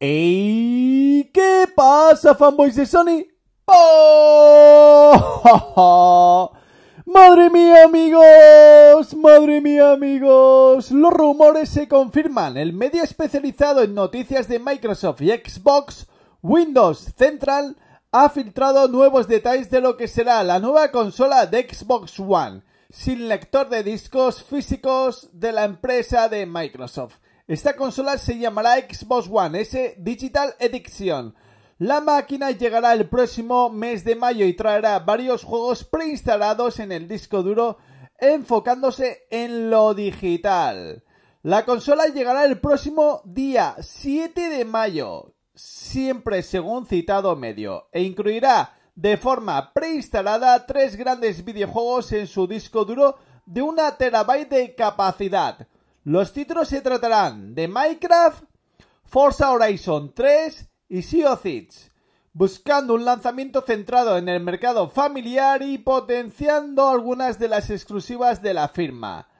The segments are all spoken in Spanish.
¡Ey! qué pasa, fanboys de Sony? ¡Oh! ¡Madre mía, amigos! ¡Madre mía, amigos! Los rumores se confirman. El medio especializado en noticias de Microsoft y Xbox, Windows Central, ha filtrado nuevos detalles de lo que será la nueva consola de Xbox One, sin lector de discos físicos de la empresa de Microsoft. Esta consola se llamará Xbox One S Digital Edition. La máquina llegará el próximo mes de mayo y traerá varios juegos preinstalados en el disco duro enfocándose en lo digital. La consola llegará el próximo día 7 de mayo, siempre según citado medio, e incluirá de forma preinstalada tres grandes videojuegos en su disco duro de una terabyte de capacidad. Los títulos se tratarán de Minecraft, Forza Horizon 3 y Sea of Thieves, buscando un lanzamiento centrado en el mercado familiar y potenciando algunas de las exclusivas de la firma.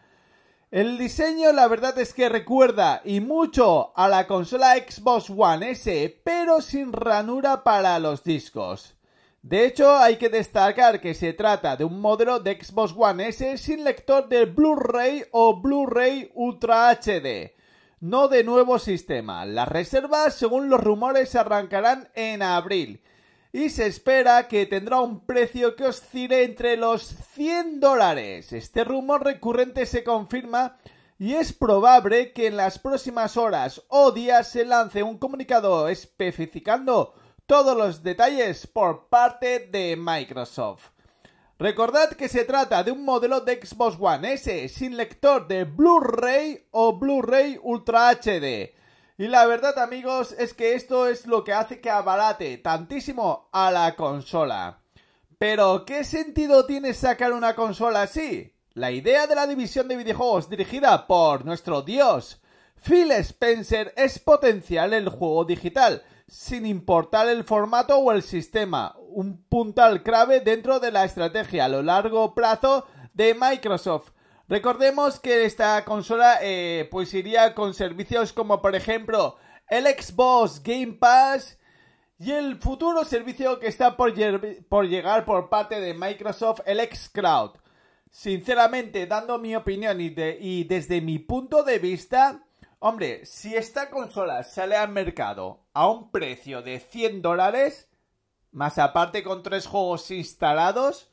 El diseño la verdad es que recuerda y mucho a la consola Xbox One S, pero sin ranura para los discos. De hecho, hay que destacar que se trata de un modelo de Xbox One S sin lector de Blu-ray o Blu-ray Ultra HD, no de nuevo sistema. Las reservas, según los rumores, se arrancarán en abril y se espera que tendrá un precio que oscile entre los 100 dólares. Este rumor recurrente se confirma y es probable que en las próximas horas o días se lance un comunicado especificando todos los detalles por parte de Microsoft. Recordad que se trata de un modelo de Xbox One S sin lector de Blu-ray o Blu-ray Ultra HD. Y la verdad amigos es que esto es lo que hace que abarate tantísimo a la consola. Pero ¿qué sentido tiene sacar una consola así? La idea de la división de videojuegos dirigida por nuestro dios Phil Spencer es potenciar el juego digital, sin importar el formato o el sistema, un puntal clave dentro de la estrategia a lo largo plazo de Microsoft. Recordemos que esta consola eh, pues iría con servicios como por ejemplo el Xbox Game Pass y el futuro servicio que está por, llegar por parte de Microsoft, el Xcloud. Sinceramente, dando mi opinión y desde mi punto de vista, Hombre, si esta consola sale al mercado a un precio de 100 dólares, más aparte con tres juegos instalados,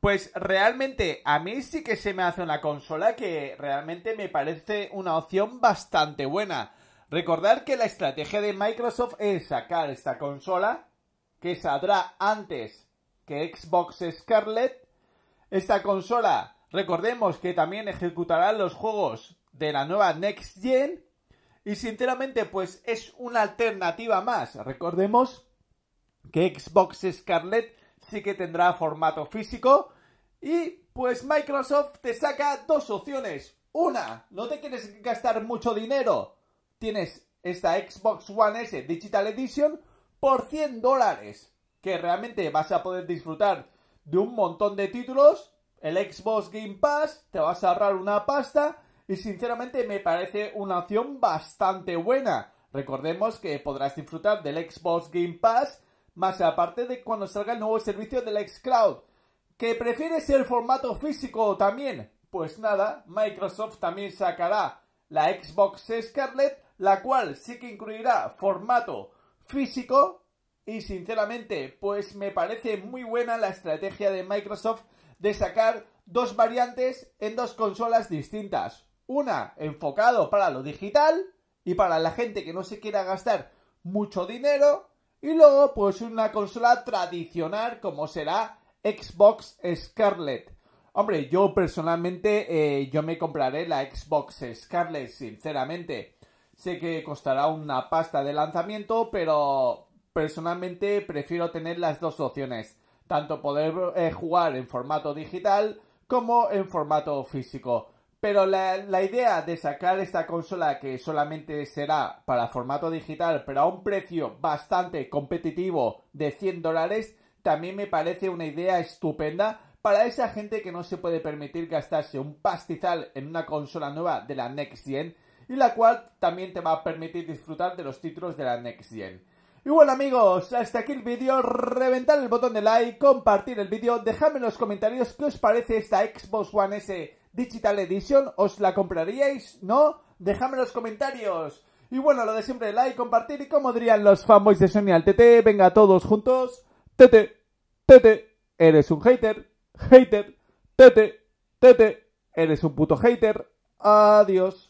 pues realmente a mí sí que se me hace una consola que realmente me parece una opción bastante buena. Recordar que la estrategia de Microsoft es sacar esta consola, que saldrá antes que Xbox Scarlet. Esta consola, recordemos que también ejecutará los juegos de la nueva Next Gen y sinceramente, pues es una alternativa más. Recordemos que Xbox Scarlett sí que tendrá formato físico. Y pues Microsoft te saca dos opciones. Una, no te quieres gastar mucho dinero. Tienes esta Xbox One S Digital Edition por 100 dólares. Que realmente vas a poder disfrutar de un montón de títulos. El Xbox Game Pass, te vas a ahorrar una pasta y sinceramente me parece una opción bastante buena. Recordemos que podrás disfrutar del Xbox Game Pass, más aparte de cuando salga el nuevo servicio del Xcloud. ¿Que prefieres el formato físico también? Pues nada, Microsoft también sacará la Xbox Scarlett, la cual sí que incluirá formato físico y sinceramente, pues me parece muy buena la estrategia de Microsoft de sacar dos variantes en dos consolas distintas. Una enfocado para lo digital y para la gente que no se quiera gastar mucho dinero. Y luego pues una consola tradicional como será Xbox Scarlet. Hombre, yo personalmente eh, yo me compraré la Xbox Scarlet, sinceramente. Sé que costará una pasta de lanzamiento, pero personalmente prefiero tener las dos opciones. Tanto poder eh, jugar en formato digital como en formato físico. Pero la, idea de sacar esta consola que solamente será para formato digital, pero a un precio bastante competitivo de 100 dólares, también me parece una idea estupenda para esa gente que no se puede permitir gastarse un pastizal en una consola nueva de la Next Gen y la cual también te va a permitir disfrutar de los títulos de la Next Gen. Y bueno amigos, hasta aquí el vídeo, reventar el botón de like, compartir el vídeo, dejadme en los comentarios qué os parece esta Xbox One S Digital Edition, ¿os la compraríais? ¿No? déjame en los comentarios. Y bueno, lo de siempre, like, compartir y como dirían los fanboys de Sony al TT, venga todos juntos. TT, TT, eres un hater, hater, TT, TT, eres un puto hater. Adiós.